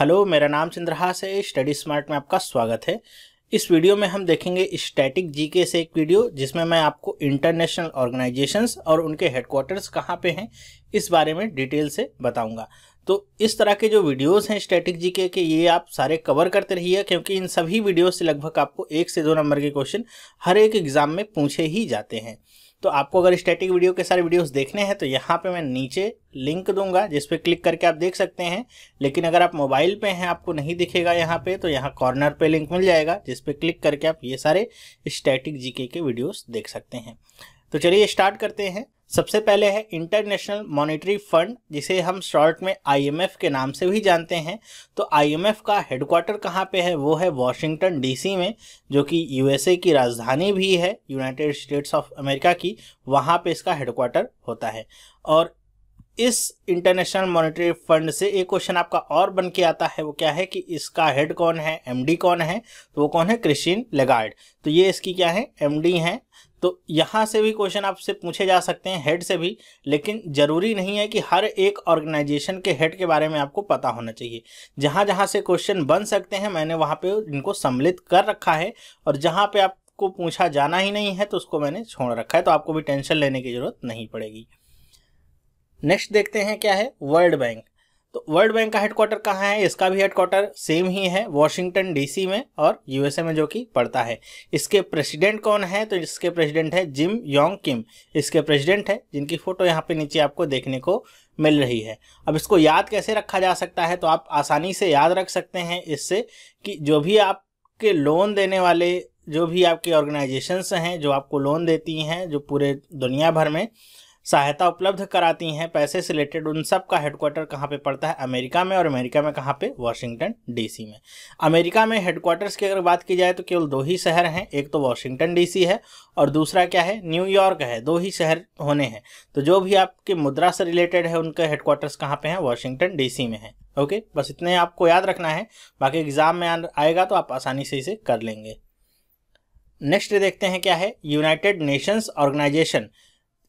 hello मेरा नाम चंद्रहास है स्टडी स्मार्ट में आपका स्वागत है इस वीडियो में हम देखेंगे स्टैटिक जीके से एक वीडियो जिसमें मैं आपको इंटरनेशनल ऑर्गेनाइजेशंस और उनके हेडक्वार्टर्स कहाँ पे हैं इस बारे में डिटेल से बताऊंगा तो इस तरह के जो वीडियोस हैं स्टैटिक जीके के ये आप सारे कवर करते रहिए क्योंकि इन सभी वीडियो से लगभग आपको एक से दो नंबर के क्वेश्चन हर एक एग्जाम में पूछे ही जाते हैं तो आपको अगर स्टैटिक वीडियो के सारे वीडियोस देखने हैं तो यहाँ पे मैं नीचे लिंक दूंगा जिस पे क्लिक करके आप देख सकते हैं लेकिन अगर आप मोबाइल पे हैं आपको नहीं दिखेगा यहाँ पे तो यहाँ कॉर्नर पे लिंक मिल जाएगा जिस पे क्लिक करके आप ये सारे स्टैटिक जीके के वीडियोस देख सकते हैं तो चलिए स्टार्ट करते हैं सबसे पहले है इंटरनेशनल मॉनेटरी फंड जिसे हम शॉर्ट में आईएमएफ के नाम से भी जानते हैं तो आईएमएफ का हेडक्वार्टर कहाँ पे है वो है वॉशिंगटन डीसी में जो कि यूएसए की राजधानी भी है यूनाइटेड स्टेट्स ऑफ अमेरिका की वहाँ पे इसका हेडक्वार्टर होता है और इस इंटरनेशनल मॉनेटरी फंड से एक क्वेश्चन आपका और बन के आता है वो क्या है कि इसका हेड कौन है एमडी कौन है तो वो कौन है क्रिस्टीन लेगार्ड तो ये इसकी क्या है एमडी हैं तो यहाँ से भी क्वेश्चन आपसे पूछे जा सकते हैं हेड से भी लेकिन ज़रूरी नहीं है कि हर एक ऑर्गेनाइजेशन के हेड के बारे में आपको पता होना चाहिए जहाँ जहाँ से क्वेश्चन बन सकते हैं मैंने वहाँ पे इनको सम्मिलित कर रखा है और जहाँ पे आपको पूछा जाना ही नहीं है तो उसको मैंने छोड़ रखा है तो आपको भी टेंशन लेने की ज़रूरत नहीं पड़ेगी नेक्स्ट देखते हैं क्या है वर्ल्ड बैंक तो वर्ल्ड बैंक का हेडक्वार्टर कहाँ है इसका भी हेडक्वार्टर सेम ही है वॉशिंगटन डीसी में और यूएसए में जो कि पड़ता है इसके प्रेसिडेंट कौन है तो इसके प्रेसिडेंट है जिम योंग किम इसके प्रेसिडेंट है जिनकी फोटो यहाँ पे नीचे आपको देखने को मिल रही है अब इसको याद कैसे रखा जा सकता है तो आप आसानी से याद रख सकते हैं इससे कि जो भी आपके लोन देने वाले जो भी आपके ऑर्गेनाइजेशंस हैं जो आपको लोन देती हैं जो पूरे दुनिया भर में सहायता उपलब्ध कराती हैं पैसे से रिलेटेड उन सब का हेडक्वार्टर कहाँ पे पड़ता है अमेरिका में और अमेरिका में कहाँ पे वाशिंगटन डीसी में अमेरिका में हेडक्वार्टर्स की अगर बात की जाए तो केवल दो ही शहर हैं एक तो वाशिंगटन डीसी है और दूसरा क्या है न्यूयॉर्क है दो ही शहर होने हैं तो जो भी आपके मुद्रा से रिलेटेड है उनके हेडक्वार्टर्स कहाँ पे हैं वाशिंगटन डीसी में है ओके बस इतने आपको याद रखना है बाकी एग्जाम में आएगा तो आप आसानी से इसे कर लेंगे नेक्स्ट देखते हैं क्या है यूनाइटेड नेशंस ऑर्गेनाइजेशन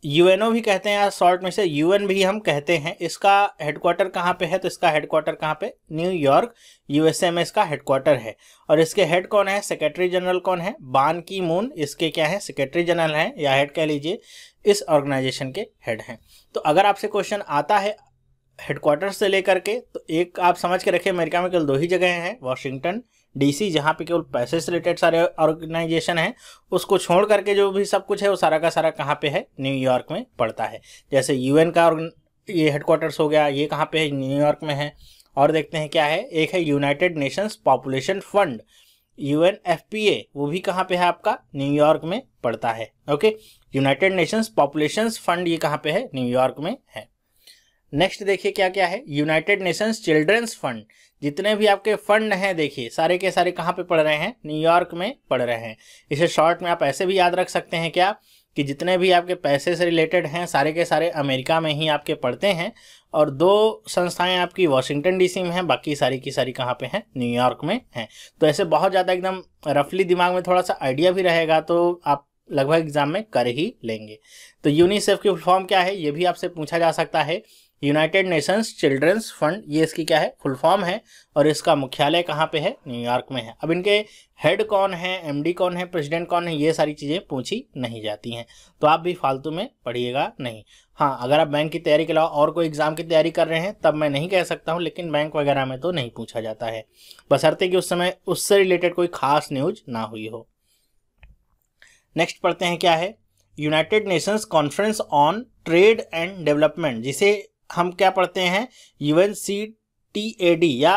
यूएनओ भी कहते हैं या शॉर्ट में से यूएन भी हम कहते हैं इसका हेडक्वार्टर कहाँ पे है तो इसका हेडक्वार्टर कहाँ पे न्यूयॉर्क यूएसए में इसका हेडक्वार्टर है और इसके हेड कौन है सेक्रेटरी जनरल कौन है बान की मून इसके क्या है सेक्रेटरी जनरल हैं या हेड कह लीजिए इस ऑर्गेनाइजेशन के हेड हैं तो अगर आपसे क्वेश्चन आता है हेडक्वार्टर से लेकर के तो एक आप समझ के रखिए अमेरिका में केवल दो ही जगह हैं वॉशिंगटन डीसी जहाँ पे केवल पैसे से रिलेटेड सारे ऑर्गेनाइजेशन हैं उसको छोड़ करके जो भी सब कुछ है वो सारा का सारा कहाँ पे है न्यूयॉर्क में पड़ता है जैसे यूएन का ये हेडक्वार्टर्स हो गया ये कहाँ पे है न्यूयॉर्क में है और देखते हैं क्या है एक है United Nations population Fund U N F P A वो भी कहाँ पे है आपका न्यूयॉर्क में पड़ता है okay United Nations population fund ये कहाँ पे है न्यूयॉर्क में है नेक्स्ट देखिए क्या क्या है यूनाइटेड नेशंस चिल्ड्रंस फंड जितने भी आपके फंड हैं देखिए सारे के सारे कहाँ पे पढ़ रहे हैं न्यूयॉर्क में पढ़ रहे हैं इसे शॉर्ट में आप ऐसे भी याद रख सकते हैं क्या कि जितने भी आपके पैसे से रिलेटेड हैं सारे के सारे अमेरिका में ही आपके पढ़ते हैं और दो संस्थाएं आपकी वॉशिंगटन डीसी में हैं बाकी सारी की सारी कहाँ पे हैं न्यूयॉर्क में हैं तो ऐसे बहुत ज़्यादा एकदम रफली दिमाग में थोड़ा सा आइडिया भी रहेगा तो आप लगभग एग्जाम में कर ही लेंगे तो यूनिसेफ की फॉर्म क्या है ये भी आपसे पूछा जा सकता है यूनाइटेड नेशंस चिल्ड्रंस फंड ये इसकी क्या है फुल फॉर्म है और इसका मुख्यालय कहाँ पे है न्यूयॉर्क में है अब इनके हेड कौन है एमडी कौन है प्रेसिडेंट कौन है ये सारी चीज़ें पूछी नहीं जाती हैं तो आप भी फालतू में पढ़िएगा नहीं हाँ अगर आप बैंक की तैयारी के अलावा और कोई एग्ज़ाम की तैयारी कर रहे हैं तब मैं नहीं कह सकता हूँ लेकिन बैंक वगैरह में तो नहीं पूछा जाता है बसरते कि उस समय उससे रिलेटेड कोई खास न्यूज ना हुई हो नेक्स्ट पढ़ते हैं क्या है United Nations Conference on Trade and Development जिसे हम क्या पढ़ते हैं N C T A D या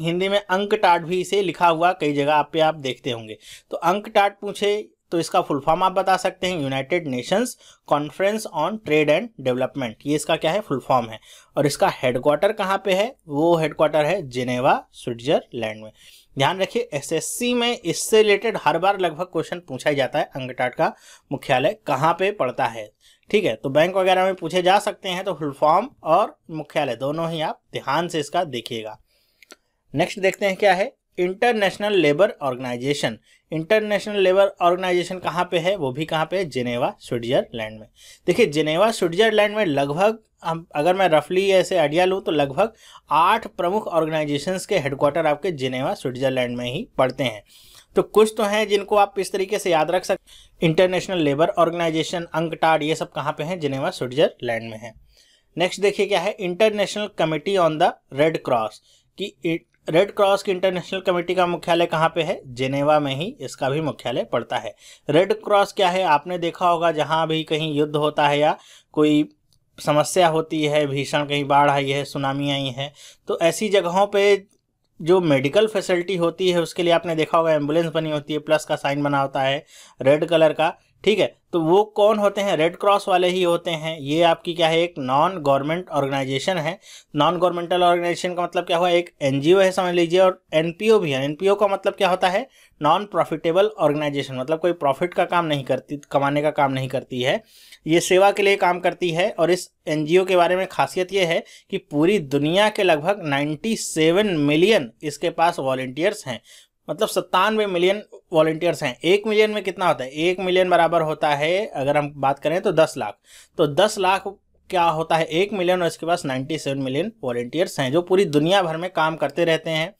हिंदी में अंक टाट भी इसे लिखा हुआ कई जगह आप पे आप देखते होंगे तो अंक टाट पूछे तो इसका फुल फॉर्म आप बता सकते हैं United Nations Conference on Trade and Development ये इसका क्या है फुल फॉर्म है और इसका हेडक्वार्टर कहाँ पे है वो हेडक्वार्टर है जिनेवा स्विट्जरलैंड में ध्यान रखिए एसएससी में इससे रिलेटेड हर बार लगभग क्वेश्चन पूछा ही जाता है अंगटाट का मुख्यालय कहाँ पे पड़ता है ठीक है तो बैंक वगैरह में पूछे जा सकते हैं तो फुल फॉर्म और मुख्यालय दोनों ही आप ध्यान से इसका देखिएगा नेक्स्ट देखते हैं क्या है International Labour Organization International Labour Organization कहाँ पे है वो भी कहाँ पे है जिनेवा स्विट्जरलैंड में देखिए जिनेवा स्विट्जरलैंड में लगभग अगर मैं रफली ऐसे आइडिया लूँ तो लगभग आठ प्रमुख ऑर्गेनाइजेशंस के हेडक्वार्टर आपके जिनेवा स्विट्जरलैंड में ही पड़ते हैं तो कुछ तो हैं जिनको आप इस तरीके से याद रख सकते इंटरनेशनल लेबर ऑर्गेनाइजेशन अंकटाड ये सब कहाँ पे हैं जिनेवा स्विट्जरलैंड में है नेक्स्ट देखिए क्या है International Committee on the Red Cross कि रेड क्रॉस की इंटरनेशनल कमेटी का मुख्यालय कहाँ पे है जेनेवा में ही इसका भी मुख्यालय पड़ता है रेड क्रॉस क्या है आपने देखा होगा जहाँ भी कहीं युद्ध होता है या कोई समस्या होती है भीषण कहीं बाढ़ आई है सुनामी आई है तो ऐसी जगहों पे जो मेडिकल फैसिलिटी होती है उसके लिए आपने देखा होगा एम्बुलेंस बनी होती है प्लस का साइन बना होता है रेड कलर का ठीक है तो वो कौन होते हैं रेड क्रॉस वाले ही होते हैं ये आपकी क्या है एक नॉन गवर्नमेंट ऑर्गेनाइजेशन है नॉन गवर्नमेंटल ऑर्गेनाइजेशन का मतलब क्या हुआ एक एनजीओ है समझ लीजिए और एनपीओ भी है एनपीओ का मतलब क्या होता है नॉन प्रॉफिटेबल ऑर्गेनाइजेशन मतलब कोई प्रॉफिट का काम नहीं करती कमाने का काम नहीं करती है ये सेवा के लिए काम करती है और इस एन के बारे में खासियत ये है कि पूरी दुनिया के लगभग नाइन्टी मिलियन इसके पास वॉल्टियर्स हैं मतलब सत्तानवे मिलियन वॉल्टियर्स हैं एक मिलियन में कितना होता है एक मिलियन बराबर होता है अगर हम बात करें तो दस लाख तो दस लाख क्या होता है एक मिलियन और इसके पास नाइन्टी सेवन मिलियन वॉल्टियर्स हैं जो पूरी दुनिया भर में काम करते रहते हैं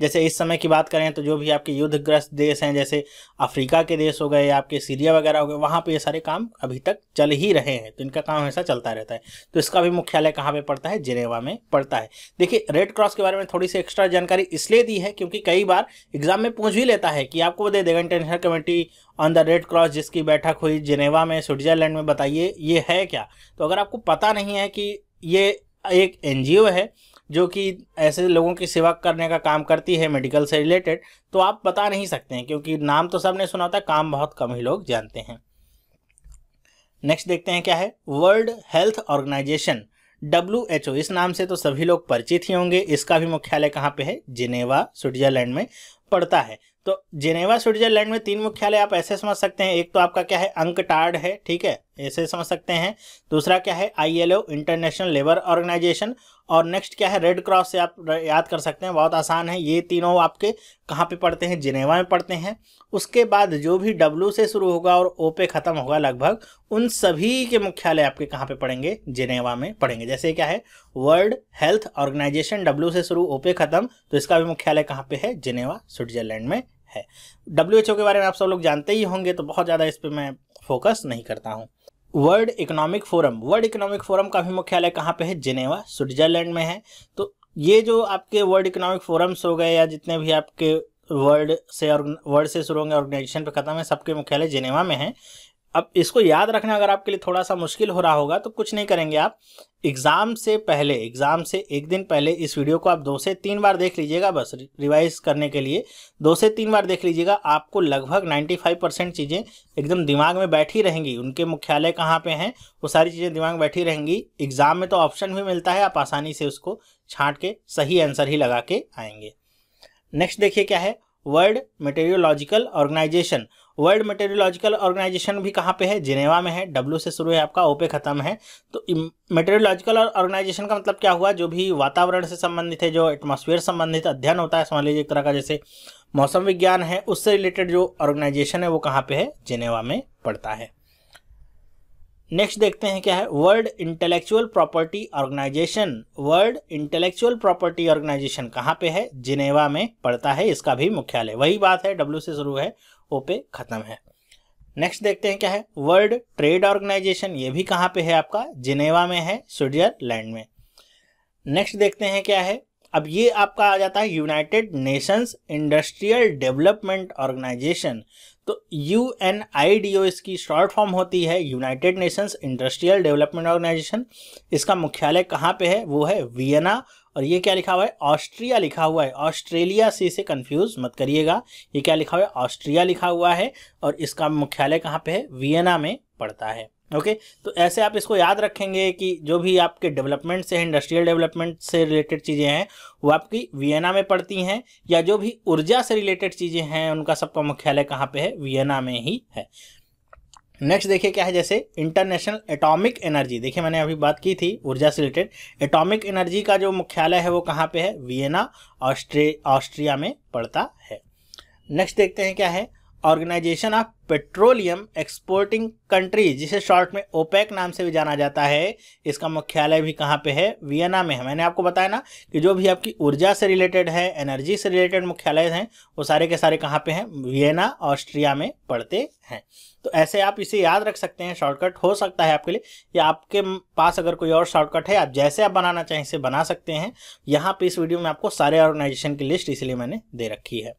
जैसे इस समय की बात करें तो जो भी आपके युद्धग्रस्त देश हैं जैसे अफ्रीका के देश हो गए आपके सीरिया वगैरह हो गए वहाँ पे ये सारे काम अभी तक चल ही रहे हैं तो इनका काम हमेशा चलता रहता है तो इसका भी मुख्यालय कहाँ पे पड़ता है जिनेवा में पड़ता है देखिए रेड क्रॉस के बारे में थोड़ी सी एक्स्ट्रा जानकारी इसलिए दी है क्योंकि कई बार एग्जाम में पूछ भी लेता है कि आपको दे देगा International Committee on the Red Cross जिसकी बैठक हुई जिनेवा में स्विट्जरलैंड में बताइए ये है क्या तो अगर आपको पता नहीं है कि ये एक एन है जो कि ऐसे लोगों की सेवा करने का काम करती है मेडिकल से रिलेटेड तो आप बता नहीं सकते हैं क्योंकि नाम तो सबने सुना होता है काम बहुत कम ही लोग जानते हैं नेक्स्ट देखते हैं क्या है World Health Organization W H O इस नाम से तो सभी लोग परिचित ही होंगे इसका भी मुख्यालय कहाँ पे है जिनेवा स्विट्जरलैंड में पड़ता है तो जिनेवा स्विट्जरलैंड में तीन मुख्यालय आप ऐसे समझ सकते हैं एक तो आपका क्या है अंकटार्ड है ठीक है ऐसे समझ सकते हैं दूसरा क्या है आईएलओ इंटरनेशनल लेबर ऑर्गेनाइजेशन और नेक्स्ट क्या है रेड क्रॉस से आप याद कर सकते हैं बहुत आसान है ये तीनों आपके कहाँ पे पढ़ते हैं जिनेवा में पढ़ते हैं उसके बाद जो भी डब्ल्यू से शुरू होगा और ओ पे ख़त्म होगा लगभग उन सभी के मुख्यालय आपके कहाँ पे पढ़ेंगे जिनेवा में पढ़ेंगे जैसे क्या है वर्ल्ड हेल्थ ऑर्गेनाइजेशन डब्ल्यू से शुरू ओ पे ख़त्म तो इसका भी मुख्यालय कहाँ पे है जिनेवा स्विट्जरलैंड में है डब्ल्यू के बारे में आप सब लोग जानते ही होंगे तो बहुत ज़्यादा इस पर मैं फोकस नहीं करता हूँ World Economic Forum World Economic Forum का भी मुख्यालय कहाँ पे है जिनेवा स्विट्जरलैंड में है तो ये जो आपके वर्ल्ड इकोनॉमिक फोरम्स हो गए या जितने भी आपके वर्ल्ड से वर्ल्ड से शुरू होंगे ऑर्गेनाइजेशन पे खत्म है सबके मुख्यालय जिनेवा में है अब इसको याद रखना अगर आपके लिए थोड़ा सा मुश्किल हो रहा होगा तो कुछ नहीं करेंगे आप एग्ज़ाम से पहले एग्ज़ाम से एक दिन पहले इस वीडियो को आप दो से तीन बार देख लीजिएगा बस रिवाइज करने के लिए दो से तीन बार देख लीजिएगा आपको लगभग 95 परसेंट चीज़ें एकदम दिमाग में बैठी रहेंगी उनके मुख्यालय कहाँ पे हैं वो सारी चीज़ें दिमाग में बैठी रहेंगी एग्ज़ाम में तो ऑप्शन भी मिलता है आप आसानी से उसको छाँट के सही आंसर ही लगा के आएंगे नेक्स्ट देखिए क्या है World Meteorological Organization World Meteorological Organization भी कहाँ पे है जिनेवा में है डब्ल्यू से शुरू है आपका ओपे खत्म है तो मेटेरियोलॉजिकल ऑर्गेनाइजेशन का मतलब क्या हुआ जो भी वातावरण से संबंधित है जो एटमोसफियर संबंधित अध्ययन होता है समझ लीजिए एक तरह का जैसे मौसम विज्ञान है उससे रिलेटेड जो ऑर्गेनाइजेशन है वो कहाँ पे है जिनेवा में पड़ता है नेक्स्ट देखते हैं क्या है World Intellectual Property Organization World Intellectual Property Organization कहाँ पे है जिनेवा में पड़ता है इसका भी मुख्यालय वही बात है डब्ल्यू से शुरू है ओपे खत्म है नेक्स्ट देखते हैं क्या है वर्ल्ड ट्रेड ऑर्गेनाइजेशन ये भी कहाँ पे है आपका जिनेवा में है स्विट्जरलैंड में नेक्स्ट देखते हैं क्या है अब ये आपका आ जाता है United Nations Industrial Development Organization तो U N I D O इसकी शॉर्ट फॉर्म होती है United Nations Industrial Development Organization इसका मुख्यालय कहाँ पे है वो है वियना और ये क्या लिखा हुआ है ऑस्ट्रिया लिखा हुआ है ऑस्ट्रेलिया से इसे कंफ्यूज मत करिएगा ये क्या लिखा हुआ है ऑस्ट्रिया लिखा हुआ है और इसका मुख्यालय कहाँ पे है वियना में पड़ता है ओके तो ऐसे आप इसको याद रखेंगे कि जो भी आपके डेवलपमेंट से इंडस्ट्रियल डेवलपमेंट से रिलेटेड चीज़ें हैं वो आपकी वियना में पड़ती हैं या जो भी ऊर्जा से रिलेटेड चीज़ें हैं उनका सबका मुख्यालय कहाँ पे है वियना में ही है नेक्स्ट देखिए क्या है जैसे इंटरनेशनल एटॉमिक एनर्जी देखिए मैंने अभी बात की थी ऊर्जा से रिलेटेड एटॉमिक एनर्जी का जो मुख्यालय है वो कहाँ पे है वियना ऑस्ट्रे ऑस्ट्रिया में पड़ता है नेक्स्ट देखते हैं क्या है Organization of Petroleum Exporting Country जिसे शॉर्ट में ओपेक नाम से भी जाना जाता है इसका मुख्यालय भी कहाँ पे है वियना में है मैंने आपको बताया ना कि जो भी आपकी ऊर्जा से रिलेटेड है एनर्जी से रिलेटेड मुख्यालय हैं वो सारे के सारे कहाँ पे हैं वियना ऑस्ट्रिया में पड़ते हैं तो ऐसे आप इसे याद रख सकते हैं शॉर्टकट हो सकता है आपके लिए या आपके पास अगर कोई और शॉर्टकट है आप जैसे आप बनाना चाहें इसे बना सकते हैं यहाँ पर इस वीडियो में आपको सारे ऑर्गेनाइजेशन की लिस्ट इसलिए मैंने दे रखी है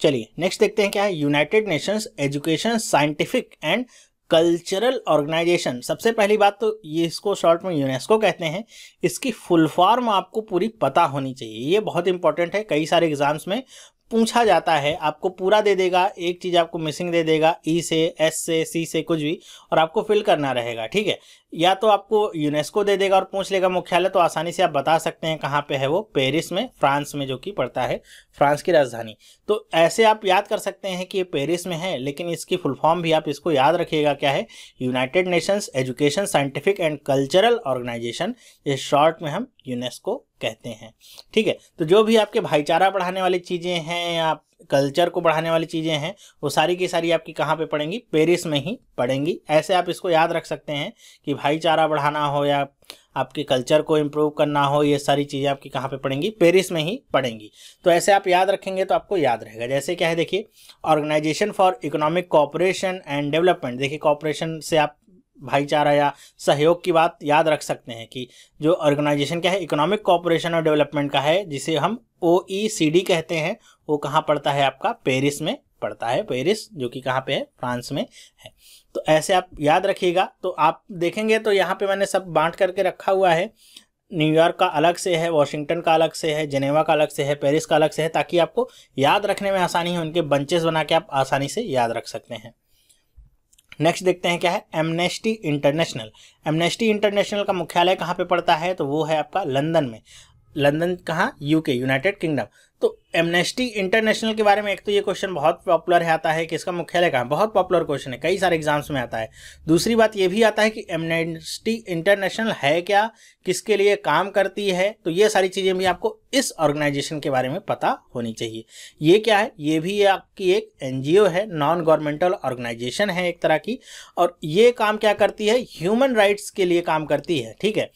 चलिए नेक्स्ट देखते हैं क्या है United Nations Education Scientific and Cultural Organization सबसे पहली बात तो ये इसको शॉर्ट में यूनेस्को कहते हैं इसकी फुल फॉर्म आपको पूरी पता होनी चाहिए ये बहुत इंपॉर्टेंट है कई सारे एग्जाम्स में पूछा जाता है आपको पूरा दे देगा एक चीज़ आपको मिसिंग दे देगा ई e से एस से सी से कुछ भी और आपको फिल करना रहेगा ठीक है या तो आपको यूनेस्को दे देगा और पूछ लेगा मुख्यालय तो आसानी से आप बता सकते हैं कहाँ पे है वो पेरिस में फ्रांस में जो कि पड़ता है फ्रांस की राजधानी तो ऐसे आप याद कर सकते हैं कि ये पेरिस में है लेकिन इसकी फुल फॉर्म भी आप इसको याद रखिएगा क्या है United Nations Education Scientific and Cultural Organization ये शॉर्ट में हम यूनेस्को कहते हैं ठीक है तो जो भी आपके भाईचारा बढ़ाने वाली चीज़ें हैं या कल्चर को बढ़ाने वाली चीज़ें हैं वो सारी की सारी आपकी कहाँ पे पड़ेंगी पेरिस में ही पड़ेंगी ऐसे आप इसको याद रख सकते हैं कि भाईचारा बढ़ाना हो या आपके कल्चर को इम्प्रूव करना हो ये सारी चीज़ें आपकी कहाँ पे पड़ेंगी पेरिस में ही पड़ेंगी तो ऐसे आप याद रखेंगे तो आपको याद रहेगा जैसे क्या है देखिए Organization for Economic Cooperation and Development देखिए कॉपरेशन से आप भाईचारा या सहयोग की बात याद रख सकते हैं कि जो ऑर्गेनाइजेशन क्या है इकोनॉमिक कॉपरेशन और डेवलपमेंट का है जिसे हम ओ e कहते हैं वो कहाँ पड़ता है आपका पेरिस में पड़ता है पेरिस जो कि कहाँ पे है फ्रांस में है तो ऐसे आप याद रखिएगा तो आप देखेंगे तो यहाँ पे मैंने सब बांट करके रखा हुआ है न्यूयॉर्क का अलग से है वॉशिंगटन का अलग से है जेनेवा का अलग से है पेरिस का अलग से है ताकि आपको याद रखने में आसानी हो उनके बंचेस बना के आप आसानी से याद रख सकते हैं नेक्स्ट देखते हैं क्या है एमनेस्टी इंटरनेशनल एमनेस्टी इंटरनेशनल का मुख्यालय कहाँ पे पड़ता है तो वो है आपका लंदन में लंदन कहाँ यूके यूनाइटेड किंगडम तो एमनेस्टी इंटरनेशनल के बारे में एक तो ये क्वेश्चन बहुत पॉपुलर है आता है कि इसका मुख्यालय कहाँ बहुत पॉपुलर क्वेश्चन है कई सारे एग्जाम्स में आता है दूसरी बात ये भी आता है कि एमनेस्टी इंटरनेशनल है क्या किसके लिए काम करती है तो ये सारी चीज़ें भी आपको इस ऑर्गेनाइजेशन के बारे में पता होनी चाहिए ये क्या है ये भी आपकी एक एन है नॉन गवर्नमेंटल ऑर्गेनाइजेशन है एक तरह की और ये काम क्या करती है ह्यूमन राइट्स के लिए काम करती है ठीक है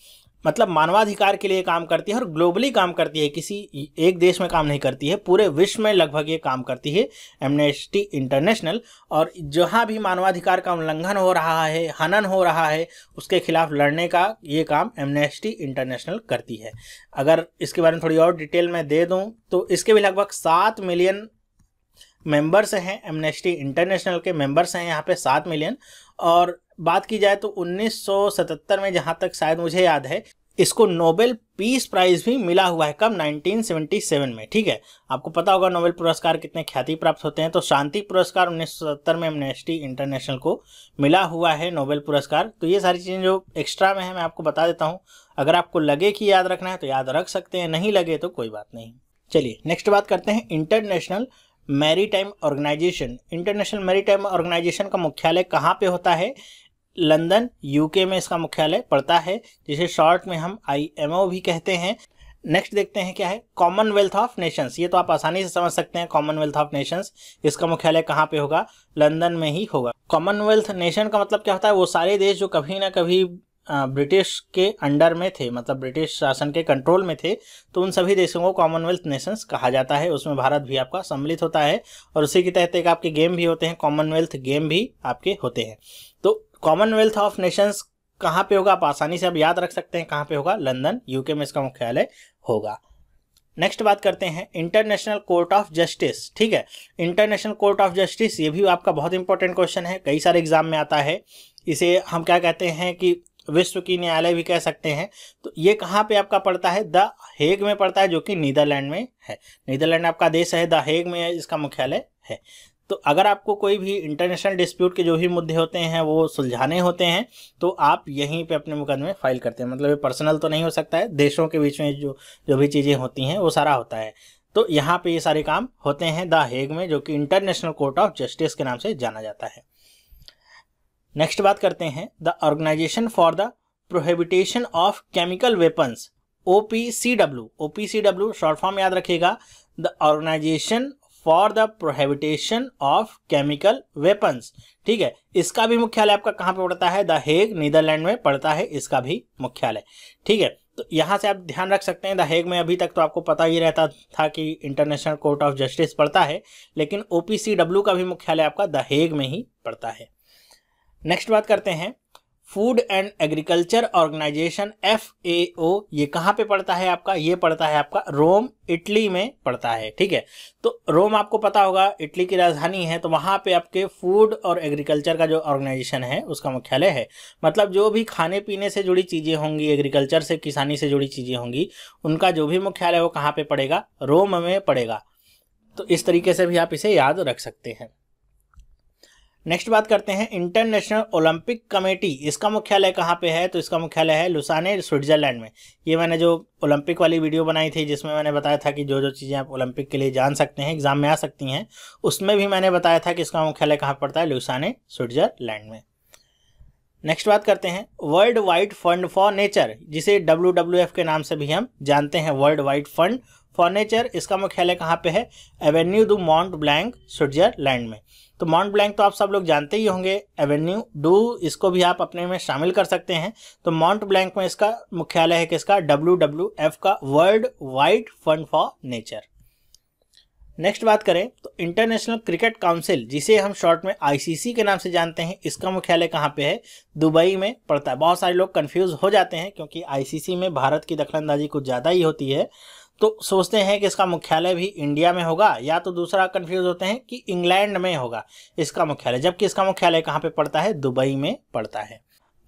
मतलब मानवाधिकार के लिए काम करती है और ग्लोबली काम करती है किसी एक देश में काम नहीं करती है पूरे विश्व में लगभग ये काम करती है एमनेस्टी इंटरनेशनल और जहाँ भी मानवाधिकार का उल्लंघन हो रहा है हनन हो रहा है उसके खिलाफ लड़ने का ये काम एमनेस्टी इंटरनेशनल करती है अगर इसके बारे में थोड़ी और डिटेल में दे दूँ तो इसके भी लगभग सात मिलियन मेंबर्स हैं एमनेस्टी इंटरनेशनल के मेंबर्स हैं यहाँ पे सात मिलियन और बात की जाए तो 1977 में जहां तक शायद मुझे याद है इसको नोबेल पीस प्राइज भी मिला हुआ है कब 1977 में ठीक है आपको पता होगा नोबेल पुरस्कार कितने ख्याति प्राप्त होते हैं तो शांति पुरस्कार 1970 में एमनेस्टी इंटरनेशनल को मिला हुआ है नोबेल पुरस्कार तो ये सारी चीज़ें जो एक्स्ट्रा में है मैं आपको बता देता हूँ अगर आपको लगे कि याद रखना है तो याद रख सकते हैं नहीं लगे तो कोई बात नहीं चलिए नेक्स्ट बात करते हैं International Maritime Organization International Maritime Organization का मुख्यालय कहाँ पे होता है लंदन यूके में इसका मुख्यालय पड़ता है जिसे शॉर्ट में हम आईएमओ भी कहते हैं नेक्स्ट देखते हैं क्या है कॉमनवेल्थ ऑफ नेशंस ये तो आप आसानी से समझ सकते हैं कॉमनवेल्थ ऑफ नेशंस इसका मुख्यालय कहाँ पे होगा लंदन में ही होगा कॉमनवेल्थ नेशन का मतलब क्या होता है वो सारे देश जो कभी ना कभी ब्रिटिश के अंडर में थे मतलब ब्रिटिश शासन के कंट्रोल में थे तो उन सभी देशों को कॉमनवेल्थ नेशंस कहा जाता है उसमें भारत भी आपका सम्मिलित होता है और उसी के तहत एक आपके गेम भी होते हैं कॉमनवेल्थ गेम भी आपके होते हैं तो कॉमनवेल्थ ऑफ नेशंस कहाँ पे होगा आप आसानी से अब याद रख सकते हैं कहाँ पे होगा लंदन यूके में इसका मुख्यालय होगा नेक्स्ट बात करते हैं इंटरनेशनल कोर्ट ऑफ जस्टिस ठीक है इंटरनेशनल कोर्ट ऑफ जस्टिस ये भी आपका बहुत इंपॉर्टेंट क्वेश्चन है कई सारे एग्जाम में आता है इसे हम क्या कहते हैं कि विश्व की न्यायालय भी कह सकते हैं तो ये कहाँ पे आपका पड़ता है द हेग में पड़ता है जो कि नीदरलैंड में है नीदरलैंड आपका देश है द हेग में इसका मुख्यालय है तो अगर आपको कोई भी इंटरनेशनल डिस्प्यूट के जो भी मुद्दे होते हैं वो सुलझाने होते हैं तो आप यहीं पे अपने मुकदमे फाइल करते हैं मतलब ये पर्सनल तो नहीं हो सकता है देशों के बीच में जो जो भी चीज़ें होती हैं वो सारा होता है तो यहाँ पे ये सारे काम होते हैं द हेग में जो कि इंटरनेशनल कोर्ट ऑफ जस्टिस के नाम से जाना जाता है नेक्स्ट बात करते हैं the Organization for the Prohibition of Chemical Weapons O P C W O P C W short form याद रखेगा the Organization for the Prohibition of Chemical Weapons ठीक है इसका भी मुख्यालय आपका कहां पे पड़ता है द हेग नीदरलैंड में पड़ता है इसका भी मुख्यालय ठीक है तो यहां से आप ध्यान रख सकते हैं द हेग में अभी तक तो आपको पता ही रहता था कि इंटरनेशनल कोर्ट ऑफ जस्टिस पड़ता है लेकिन ओपीसीडब्ल्यू का भी मुख्यालय आपका द हेग में ही पड़ता है नेक्स्ट बात करते हैं Food and Agriculture Organization F A O ये कहाँ पे पड़ता है आपका ये पड़ता है आपका रोम इटली में पड़ता है ठीक है तो रोम आपको पता होगा इटली की राजधानी है तो वहाँ पे आपके फूड और एग्रीकल्चर का जो ऑर्गेनाइजेशन है उसका मुख्यालय है मतलब जो भी खाने पीने से जुड़ी चीज़ें होंगी एग्रीकल्चर से किसानी से जुड़ी चीज़ें होंगी उनका जो भी मुख्यालय वो कहाँ पर पड़ेगा रोम में पड़ेगा तो इस तरीके से भी आप इसे याद रख सकते हैं नेक्स्ट बात करते हैं इंटरनेशनल ओलंपिक कमेटी इसका मुख्यालय कहाँ पे है तो इसका मुख्यालय है लुसाने स्विट्जरलैंड में ये मैंने जो ओलंपिक वाली वीडियो बनाई थी जिसमें मैंने बताया था कि जो जो चीज़ें आप ओलंपिक के लिए जान सकते हैं एग्जाम में आ सकती हैं उसमें भी मैंने बताया था कि इसका मुख्यालय कहाँ पड़ता है लुसाने स्विट्जरलैंड में नेक्स्ट बात करते हैं World Wide Fund for Nature जिसे डब्ल्यू के नाम से भी हम जानते हैं World Wide Fund for Nature इसका मुख्यालय कहाँ पे है एवेन्यू दू माउंट ब्लैंक स्विट्जरलैंड में तो माउंट ब्लैंक तो आप सब लोग जानते ही होंगे एवेन्यू डू इसको भी आप अपने में शामिल कर सकते हैं तो माउंट ब्लैंक में इसका मुख्यालय है किसका डब्ल्यू डब्ल्यू एफ का World Wide Fund for Nature next बात करें तो इंटरनेशनल क्रिकेट काउंसिल जिसे हम शॉर्ट में आईसीसी के नाम से जानते हैं इसका मुख्यालय कहाँ पे है दुबई में पड़ता है बहुत सारे लोग कंफ्यूज हो जाते हैं क्योंकि आईसीसी में भारत की दखलंदाजी कुछ ज़्यादा ही होती है तो सोचते हैं कि इसका मुख्यालय भी इंडिया में होगा या तो दूसरा कंफ्यूज होते हैं कि इंग्लैंड में होगा इसका मुख्यालय जबकि इसका मुख्यालय कहाँ पे पड़ता है दुबई में पड़ता है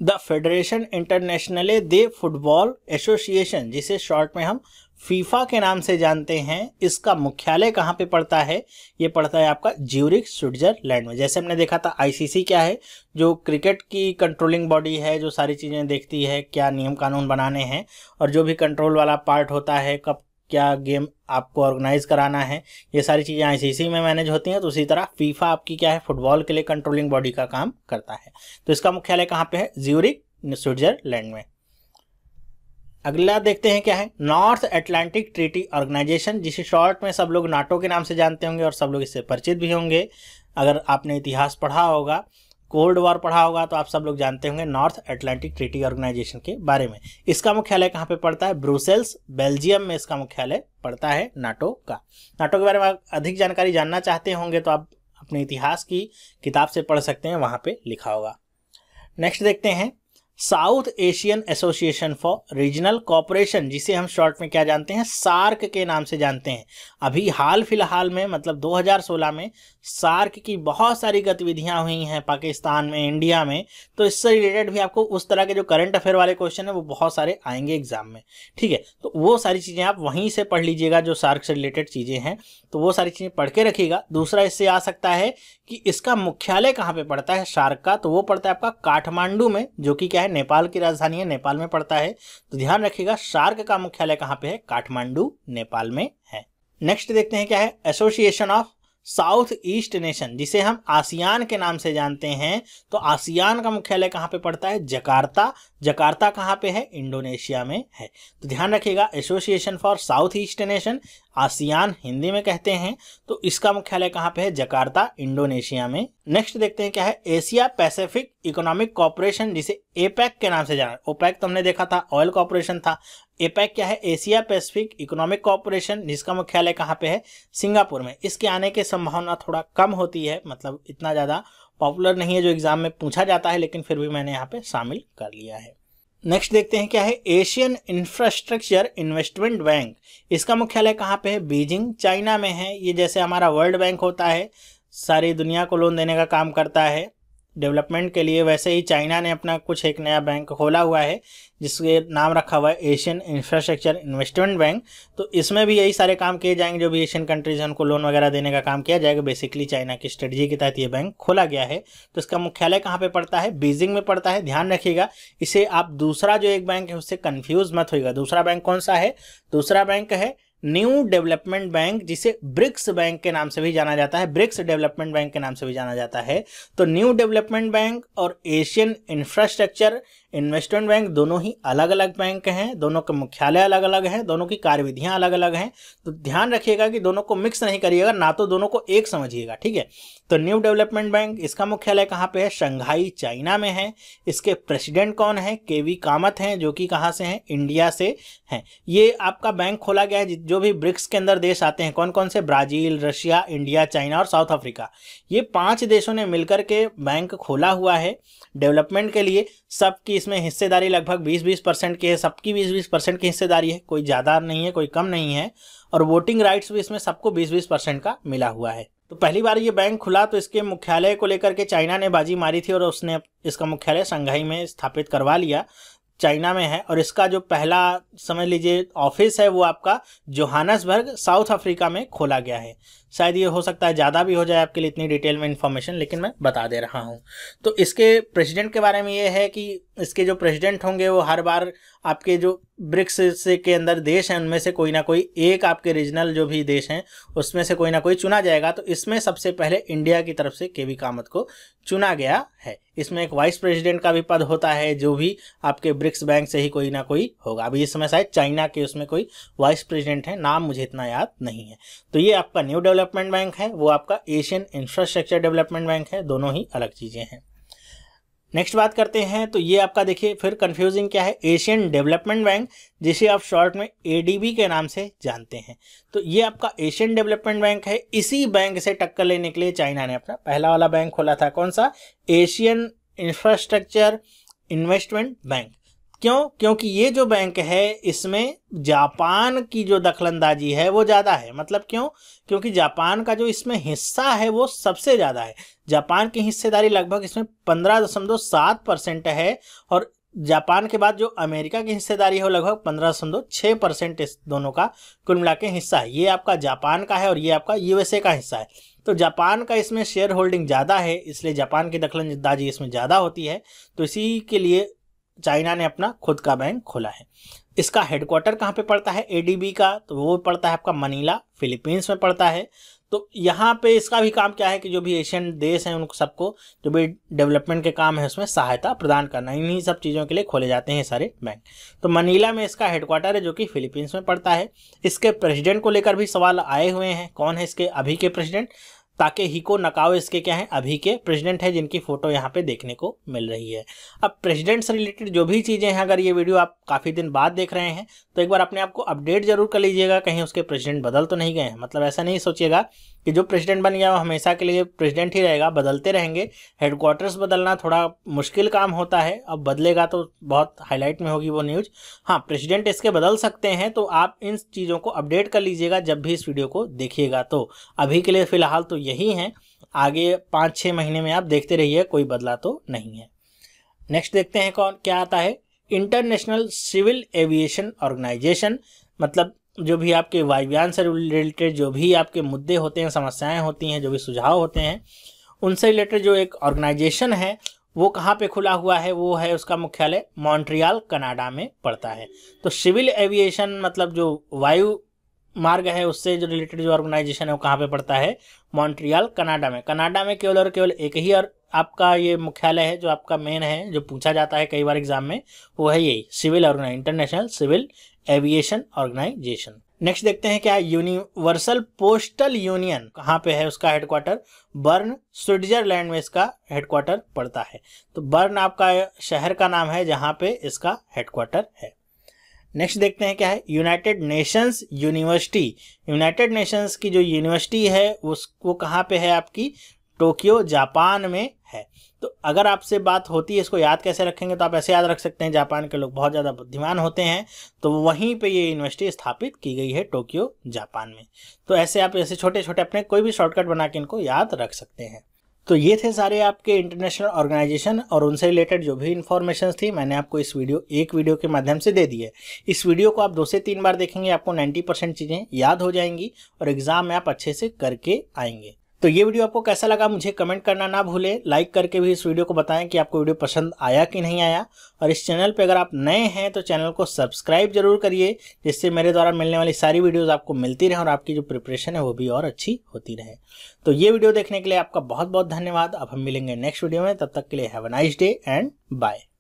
the Federation Internationale de Football Association जिसे शॉर्ट में हम फीफा के नाम से जानते हैं इसका मुख्यालय कहाँ पे पड़ता है ये पड़ता है आपका ज्यूरिक स्विट्जरलैंड में जैसे हमने देखा था आईसीसी क्या है जो क्रिकेट की कंट्रोलिंग बॉडी है जो सारी चीज़ें देखती है क्या नियम कानून बनाने हैं और जो भी कंट्रोल वाला पार्ट होता है कब क्या गेम आपको ऑर्गेनाइज कराना है ये सारी चीज़ें सी में मैनेज होती हैं तो उसी तरह फीफा आपकी क्या है फुटबॉल के लिए कंट्रोलिंग बॉडी का काम करता है तो इसका मुख्यालय कहाँ पे है ज्यूरिक स्विट्जरलैंड में अगला देखते हैं क्या है नॉर्थ एटलांटिक ट्रीटी ऑर्गेनाइजेशन जिसे शॉर्ट में सब लोग नाटो के नाम से जानते होंगे और सब लोग इससे परिचित भी होंगे अगर आपने इतिहास पढ़ा होगा कोल्ड वॉर पढ़ा होगा तो आप सब लोग जानते होंगे नॉर्थ एटलांटिक ट्रीटी ऑर्गेनाइजेशन के बारे में इसका मुख्यालय कहाँ पे पड़ता है ब्रुसेल्स बेल्जियम में इसका मुख्यालय पड़ता है नाटो का नाटो के बारे में अधिक जानकारी जानना चाहते होंगे तो आप अपने इतिहास की किताब से पढ़ सकते हैं वहाँ पर लिखा होगा नेक्स्ट देखते हैं South Asian Association for Regional Cooperation जिसे हम शॉर्ट में क्या जानते हैं सार्क के नाम से जानते हैं अभी हाल फिलहाल में मतलब 2016 में सार्क की बहुत सारी गतिविधियां हुई हैं पाकिस्तान में इंडिया में तो इससे रिलेटेड भी आपको उस तरह के जो करंट अफेयर वाले क्वेश्चन है वो बहुत सारे आएंगे एग्जाम में ठीक है तो वो सारी चीज़ें आप वहीं से पढ़ लीजिएगा जो सार्क से रिलेटेड चीज़ें हैं तो वो सारी चीज़ें पढ़ के रखिएगा दूसरा इससे आ सकता है कि इसका मुख्यालय कहाँ पर पड़ता है सार्क का तो वो पड़ता है आपका काठमांडू में जो कि क्या है नेपाल की राजधानी है नेपाल में पड़ता है तो ध्यान रखिएगा सार्क का मुख्यालय कहाँ पर है काठमांडू नेपाल में है नेक्स्ट देखते हैं क्या है Association of South East Nation जिसे हम आसियान के नाम से जानते हैं तो आसियान का मुख्यालय कहाँ पे पड़ता है जकार्ता जकार्ता कहाँ पे है इंडोनेशिया में है तो ध्यान रखिएगा Association for South East Nation ASEAN Hindi में कहते हैं तो इसका मुख्यालय कहाँ पे है जकार्ता इंडोनेशिया में नेक्स्ट देखते हैं क्या है एशिया पैसिफिक इकोनॉमिक कॉपरेशन जिसे एपैक के नाम से जाना ओपैक तो हमने देखा था ऑयल कॉरपोरेशन था एपैक क्या है एशिया पैसिफिक इकोनॉमिक कॉपोरेशन जिसका मुख्यालय कहाँ पे है सिंगापुर में इसके आने की संभावना थोड़ा कम होती है मतलब इतना ज़्यादा पॉपुलर नहीं है जो एग्जाम में पूछा जाता है लेकिन फिर भी मैंने यहाँ पे शामिल कर लिया है नेक्स्ट देखते हैं क्या है एशियन इंफ्रास्ट्रक्चर इन्वेस्टमेंट बैंक इसका मुख्यालय कहाँ पे है बीजिंग चाइना में है ये जैसे हमारा वर्ल्ड बैंक होता है सारी दुनिया को लोन देने का काम करता है डेवलपमेंट के लिए वैसे ही चाइना ने अपना कुछ एक नया बैंक खोला हुआ है जिसके नाम रखा हुआ है एशियन इंफ्रास्ट्रक्चर इन्वेस्टमेंट बैंक तो इसमें भी यही सारे काम किए जाएंगे जो भी एशियन कंट्रीज हैं उनको लोन वगैरह देने का काम किया जाएगा बेसिकली चाइना की स्ट्रेटजी के तहत ये बैंक खोला गया है तो इसका मुख्यालय कहाँ पर पड़ता है बीजिंग में पड़ता है ध्यान रखिएगा इसे आप दूसरा जो एक बैंक है उससे कन्फ्यूज मत होगा दूसरा बैंक कौन सा है दूसरा बैंक है न्यू डेवलपमेंट बैंक जिसे ब्रिक्स बैंक के नाम से भी जाना जाता है ब्रिक्स डेवलपमेंट बैंक के नाम से भी जाना जाता है तो न्यू डेवलपमेंट बैंक और एशियन इंफ्रास्ट्रक्चर इन्वेस्टमेंट बैंक दोनों ही अलग अलग बैंक हैं दोनों के मुख्यालय अलग अलग हैं दोनों की कार्यविधियां अलग अलग हैं तो ध्यान रखिएगा कि दोनों को मिक्स नहीं करिएगा ना तो दोनों को एक समझिएगा ठीक है तो न्यू डेवलपमेंट बैंक इसका मुख्यालय कहाँ पे है शंघाई चाइना में है इसके प्रेसिडेंट कौन है के वी कामत हैं जो कि कहाँ से हैं इंडिया से हैं ये आपका बैंक खोला गया है जो भी ब्रिक्स के अंदर देश आते हैं कौन कौन से ब्राजील रशिया इंडिया चाइना और साउथ अफ्रीका ये पांच देशों ने मिलकर के बैंक खोला हुआ है डेवलपमेंट के लिए सबकी इसमें हिस्सेदारी लगभग 20-20 परसेंट की है सबकी 20-20 परसेंट की हिस्सेदारी है कोई ज़्यादा नहीं है कोई कम नहीं है और वोटिंग राइट्स भी इसमें सबको 20-20 परसेंट का मिला हुआ है तो पहली बार ये बैंक खुला तो इसके मुख्यालय को लेकर के चाइना ने बाजी मारी थी और उसने इसका मुख्यालय शंघाई में स्थापित करवा लिया चाइना में है और इसका जो पहला समझ लीजिए ऑफिस है वो आपका जोहानसबर्ग साउथ अफ्रीका में खोला गया है शायद ये हो सकता है ज़्यादा भी हो जाए आपके लिए इतनी डिटेल में इन्फॉर्मेशन लेकिन मैं बता दे रहा हूँ तो इसके प्रेसिडेंट के बारे में ये है कि इसके जो प्रेसिडेंट होंगे वो हर बार आपके जो ब्रिक्स से के अंदर देश हैं उनमें से कोई ना कोई एक आपके रीजनल जो भी देश हैं उसमें से कोई ना कोई चुना जाएगा तो इसमें सबसे पहले इंडिया की तरफ से के वी कामत को चुना गया है इसमें एक वाइस प्रेसिडेंट का भी पद होता है जो भी आपके ब्रिक्स बैंक से ही कोई ना कोई होगा अभी इस समय शायद चाइना के उसमें कोई वाइस प्रेसिडेंट है नाम मुझे इतना याद नहीं है तो ये आपका न्यू डेवलप डेवलपमेंट बैंक है वो आपका एशियन इंफ्रास्ट्रक्चर डेवलपमेंट बैंक है दोनों ही अलग चीज़ें हैं नेक्स्ट बात करते हैं तो ये आपका देखिए फिर कंफ्यूजिंग क्या है एशियन डेवलपमेंट बैंक जिसे आप शॉर्ट में एडीबी के नाम से जानते हैं तो ये आपका एशियन डेवलपमेंट बैंक है इसी बैंक से टक्कर लेने के लिए चाइना ने अपना पहला वाला बैंक खोला था कौन सा एशियन इंफ्रास्ट्रक्चर इन्वेस्टमेंट बैंक क्यों क्योंकि ये जो बैंक है इसमें जापान की जो दखलंदाजी है वो ज़्यादा है मतलब क्यों क्योंकि जापान का जो इसमें हिस्सा है वो सबसे ज़्यादा है जापान की हिस्सेदारी लगभग इसमें पंद्रह दशमलव सात परसेंट है और जापान के बाद जो अमेरिका की हिस्सेदारी है लगभग पंद्रह दशमलव छः परसेंट इस दोनों का कुल मिला के हिस्सा है ये आपका जापान का है और ये आपका यूएसए का हिस्सा है तो जापान का इसमें शेयर होल्डिंग ज़्यादा है इसलिए जापान की दखलंदाजी इसमें ज़्यादा होती है तो इसी के लिए चाइना ने अपना खुद का बैंक खोला है इसका हेडक्वार्टर कहाँ पे पड़ता है एडीबी का तो वो पड़ता है आपका मनीला फिलीपींस में पड़ता है तो यहाँ पे इसका भी काम क्या है कि जो भी एशियन देश हैं उनको सबको जो भी डेवलपमेंट के काम है उसमें सहायता प्रदान करना इन्हीं सब चीज़ों के लिए खोले जाते हैं सारे बैंक तो मनीला में इसका हेडक्वार्टर है जो कि फिलीपींस में पड़ता है इसके प्रेसिडेंट को लेकर भी सवाल आए हुए हैं कौन है इसके अभी के प्रेसिडेंट ताके हिको नकाओ इसके क्या है अभी के प्रेसिडेंट है जिनकी फोटो यहाँ पे देखने को मिल रही है अब प्रेसिडेंट से रिलेटेड जो भी चीज़ें हैं अगर ये वीडियो आप काफ़ी दिन बाद देख रहे हैं तो एक बार अपने आप को अपडेट जरूर कर लीजिएगा कहीं उसके प्रेसिडेंट बदल तो नहीं गए हैं मतलब ऐसा नहीं सोचिएगा कि जो प्रेसिडेंट बन गया वो हमेशा के लिए प्रेसिडेंट ही रहेगा बदलते रहेंगे हेडक्वार्टर्स बदलना थोड़ा मुश्किल काम होता है अब बदलेगा तो बहुत हाईलाइट में होगी वो न्यूज़ हाँ प्रेसिडेंट इसके बदल सकते हैं तो आप इन चीज़ों को अपडेट कर लीजिएगा जब भी इस वीडियो को देखिएगा तो अभी के लिए फ़िलहाल तो यही है आगे पाँच छः महीने में आप देखते रहिए कोई बदला तो नहीं है नेक्स्ट देखते हैं कौन क्या आता है इंटरनेशनल सिविल एविएशन ऑर्गेनाइजेशन मतलब जो भी आपके वायव्यान से रिलेटेड जो भी आपके मुद्दे होते हैं समस्याएं होती हैं जो भी सुझाव होते हैं उनसे रिलेटेड जो एक ऑर्गेनाइजेशन है वो कहाँ पे खुला हुआ है वो है उसका मुख्यालय मॉन्ट्रियाल कनाडा में पड़ता है तो सिविल एविएशन मतलब जो वायु मार्ग है उससे जो रिलेटेड जो ऑर्गेनाइजेशन है वो कहाँ पे पड़ता है मॉन्ट्रियाल कनाडा में कनाडा में केवल और केवल एक ही और आपका ये मुख्यालय है जो आपका मेन है जो पूछा जाता है कई बार एग्जाम में वो है यही civil organize International Civil Aviation Organization next देखते हैं क्या यूनिवर्सल पोस्टल यूनियन कहाँ पे है उसका हेडक्वार्टर बर्न स्विट्जरलैंड में इसका हेडक्वार्टर पड़ता है तो बर्न आपका शहर का नाम है जहाँ पे इसका हेडक्वार्टर है नेक्स्ट देखते हैं क्या है United Nations University United Nations की जो यूनिवर्सिटी है उसको कहाँ पे है आपकी टोक्यो जापान में है तो अगर आपसे बात होती है इसको याद कैसे रखेंगे तो आप ऐसे याद रख सकते हैं जापान के लोग बहुत ज़्यादा बुद्धिमान होते हैं तो वहीं पे ये यूनिवर्सिटी स्थापित की गई है टोक्यो जापान में तो ऐसे आप ऐसे छोटे छोटे अपने कोई भी शॉर्टकट बना के इनको याद रख सकते हैं तो ये थे सारे आपके इंटरनेशनल ऑर्गेनाइजेशन और उनसे रिलेटेड जो भी इन्फॉर्मेशन थी मैंने आपको इस वीडियो एक वीडियो के माध्यम से दे दी है इस वीडियो को आप दो से तीन बार देखेंगे आपको 90 परसेंट चीज़ें याद हो जाएंगी और एग्ज़ाम में आप अच्छे से करके आएंगे तो ये वीडियो आपको कैसा लगा मुझे कमेंट करना ना भूले लाइक करके भी इस वीडियो को बताएं कि आपको वीडियो पसंद आया कि नहीं आया और इस चैनल पे अगर आप नए हैं तो चैनल को सब्सक्राइब जरूर करिए जिससे मेरे द्वारा मिलने वाली सारी वीडियोस आपको मिलती रहे और आपकी जो प्रिपरेशन है वो भी और अच्छी होती रहे तो ये वीडियो देखने के लिए आपका बहुत बहुत धन्यवाद अब हम मिलेंगे नेक्स्ट वीडियो में तब तक के लिए have a nice day and bye